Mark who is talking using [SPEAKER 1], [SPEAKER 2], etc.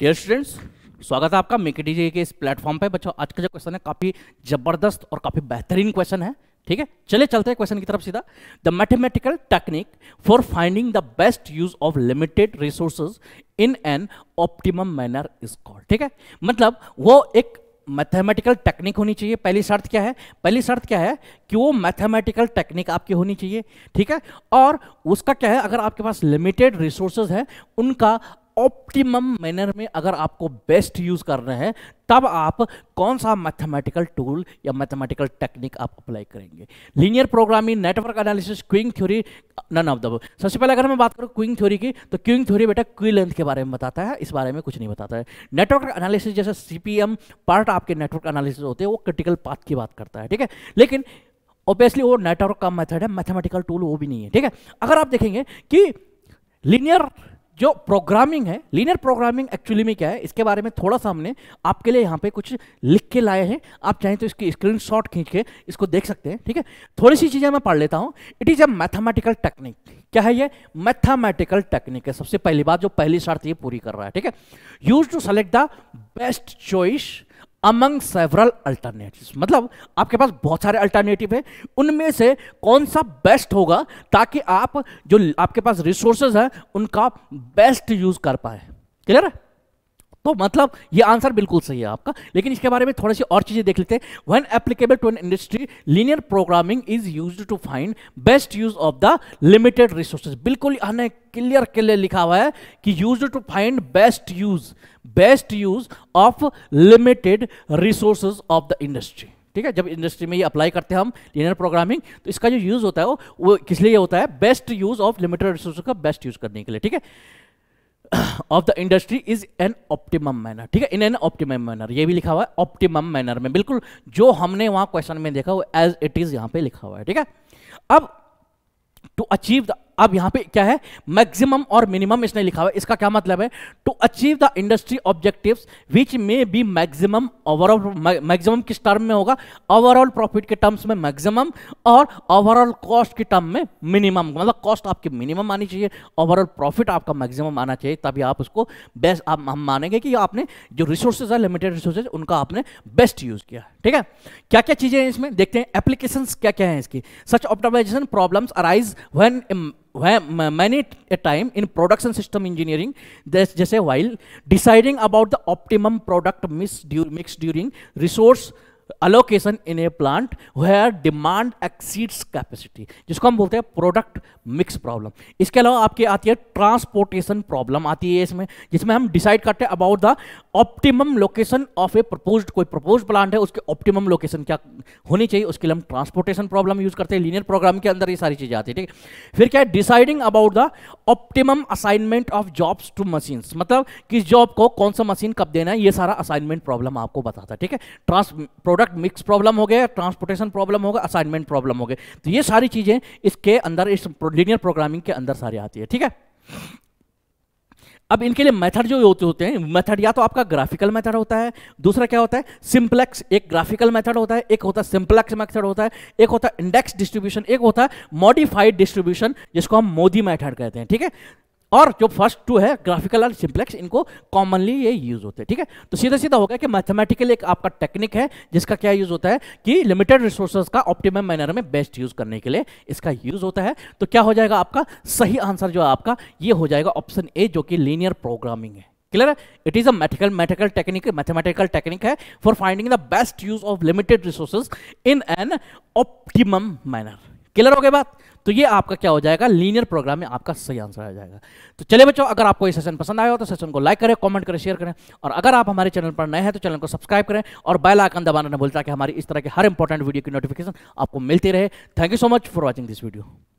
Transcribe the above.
[SPEAKER 1] dear students स्वागत है आपका मेके डीजे के इस प्लेटफॉर्म पे बच्चों आज का जो क्वेश्चन है काफी जबरदस्त और काफी बेहतरीन क्वेश्चन है ठीक है चले चलते हैं क्वेश्चन की तरफ सीधा the mathematical technique for finding the best use of limited resources in an optimum manner is called ठीक है मतलब वो एक मैथमेटिकल टेक्निक होनी चाहिए पहली शर्त क्या है पहली शर्त क्या है कि वो मैथमेटिकल टेक्निक आपकी होनी चाहिए ठीक है और उसका क्या है अगर आपके पास लिमिटेड रिसोर्सेज हैं उनका ऑप्टिमम मैनर में अगर आपको बेस्ट यूज करना है तब आप कौन सा मैथमेटिकल टूल या मैथमेटिकल टेक्निक आप अप्लाई करेंगे linear programming network analysis queuing theory none of the सबसे पहले अगर मैं बात करूं क्विंग थ्योरी की तो क्विंग थ्योरी बेटा क्वी लेंथ के बारे में बताता है इस बारे में कुछ नहीं बताता है नेटवर्क एनालिसिस जैसे सीपीएम पार्ट आपके नेटवर्क एनालिसिस होते हैं वो क्रिटिकल पाथ की बात करता है ठीक है लेकिन ऑब्वियसली वो नेटवर्क का मेथड है मैथमेटिकल टूल वो भी नहीं है ठीक है अगर आप देखेंगे कि लीनियर जो प्रोग्रामिंग है लीनियर प्रोग्रामिंग एक्चुअली में क्या है इसके बारे में थोड़ा सा हमने आपके लिए यहाँ पे कुछ लिख के लाए हैं आप चाहें तो इसकी स्क्रीन शॉट खींच के इसको देख सकते हैं ठीक है थोड़ी सी चीज़ें मैं पढ़ लेता हूँ it is a mathematical technique क्या है ये मैथमेटिकल टेक्निक है सबसे पहली बात जो पहली शर्त ये पूरी कर रहा है ठीक है use to select the best choice among several alternative मतलब आपके पास बहुत सारे अल्टरनेटिव हैं उनमें से कौन सा बेस्ट होगा ताकि आप जो आपके पास रिसोर्सेज हैं उनका बेस्ट यूज कर पाए क्लियर है तो मतलब ये आंसर बिल्कुल सही है आपका लेकिन इसके बारे में थोड़ी सी और चीजें देख लेते हैं one applicable to an industry linear programming is used to find best use of the limited resources बिल्कुल हमें क्लियर क्लियर लिखा हुआ है कि use to find best use best use of limited resources of the industry ठीक है जब industry में ये अप्लाई करते हैं हम लीनियर प्रोग्रामिंग तो इसका जो यूज होता है वो, वो किस लिए होता है best use of limited resource का बेस्ट यूज करने के लिए ठीक है of the industry is an optimum manner ठीक है इन एन ऑप्टिमम मैनर ये भी लिखा हुआ है ऑप्टिमम मैनर में बिल्कुल जो हमने वहां क्वेश्चन में देखा वो एज इट इज यहां पे लिखा हुआ है ठीक है अब टू अचीव द अब यहां पे क्या है मैक्सिमम और मिनिमम इसने लिखा हुआ है इसका क्या मतलब है to achieve the industry objective which may be maximum overall maximum किस टर्म में होगा ओवरऑल प्रॉफिट के टर्म्स में मैक्सिमम और ओवरऑल कॉस्ट के टर्म में मिनिमम मतलब कॉस्ट आपकी मिनिमम आनी चाहिए ओवरऑल प्रॉफिट आपका मैक्सिमम आना चाहिए तभी आप उसको बेस्ट आप हम मानेंगे कि आपने जो रिसोर्सेज है लिमिटेड रिसोर्सेज उनका आपने बेस्ट यूज किया ठीक है क्या क्या चीजें हैं इसमें देखते हैं एप्लीकेशन क्या क्या है इसकी such optimization problem arise when many time in production system engineering जैसे while deciding about the optimum product miss mix during resource allocation in a plant where demand exceeds capacity जिसको हम बोलते हैं प्रोडक्ट मिक्स प्रॉब्लम इसके अलावा आपके आती है ट्रांसपोर्टेशन प्रॉब्लम आती है इसमें जिसमें हम डिसाइड करते हैं about the optimum location of a propose कोई प्रपोज प्लांट है उसके ऑप्टिमम लोकेशन क्या होनी चाहिए उसके लिए हम ट्रांसपोर्टेशन प्रॉब्लम यूज करते हैं लीनियर प्रोग्राम के अंदर ये सारी चीजें आती है ठीक है फिर क्या है deciding about the optimum assignment of jobs to machine मतलब किस जॉब को कौन सा मशीन कब देना है ये सारा असाइनमेंट प्रॉब्लम आपको बताता है ठीक है ट्रांस प्रोडक्ट मिक्स प्रॉब्लम हो गया ट्रांसपोर्टेशन प्रॉब्लम होगा असाइनमेंट प्रॉब्लम हो गए तो ये सारी चीज़ें इसके अंदर इस लीनियर प्रोग्रामिंग के अंदर सारी आती है ठीक है अब इनके लिए मेथड जो होते होते हैं मेथड या तो आपका ग्राफिकल मेथड होता है दूसरा क्या होता है सिंप्लेक्स एक ग्राफिकल मेथड होता है एक होता है सिंप्लेक्स मेथड होता है एक होता है इंडेक्स डिस्ट्रीब्यूशन एक होता है मॉडिफाइड डिस्ट्रीब्यूशन जिसको हम मोदी मेथड कहते हैं ठीक है और जो फर्स्ट टू है ग्राफिकल एंड सिंप्लेक्स इनको कॉमनली ये यूज होते हैं ठीक है तो सीधा सीधा होगा कि मैथमेटिकल एक आपका टेक्निक है जिसका क्या यूज होता है कि लिमिटेड रिसोर्सेज का ऑप्टिमम मैनर में बेस्ट यूज करने के लिए इसका यूज होता है तो क्या हो जाएगा आपका सही आंसर जो है आपका ये हो जाएगा ऑप्शन ए जो कि लीनियर प्रोग्रामिंग है क्लियर है इट इज अथिकल मैथिकल मैथिकल टेक्निक मैथमेटिकल टेक्निक है for finding the best use of limited resources in an optimum manner clear हो गया बात तो ये आपका क्या हो जाएगा लीनियर प्रोग्राम में आपका सही आंसर आ जाएगा तो चले बच्चों अगर आपको ये सेशन पसंद आया हो तो सेशन को लाइक करें कमेंट करें शेयर करें और अगर आप हमारे चैनल पर नए हैं तो चैनल को सब्सक्राइब करें और बेल आइकन दबाना न भूल ताकि हमारी इस तरह के हर इंपॉर्टेंट वीडियो की नोटिफिकेशन आपको मिलती रहे thank you so much for watching this video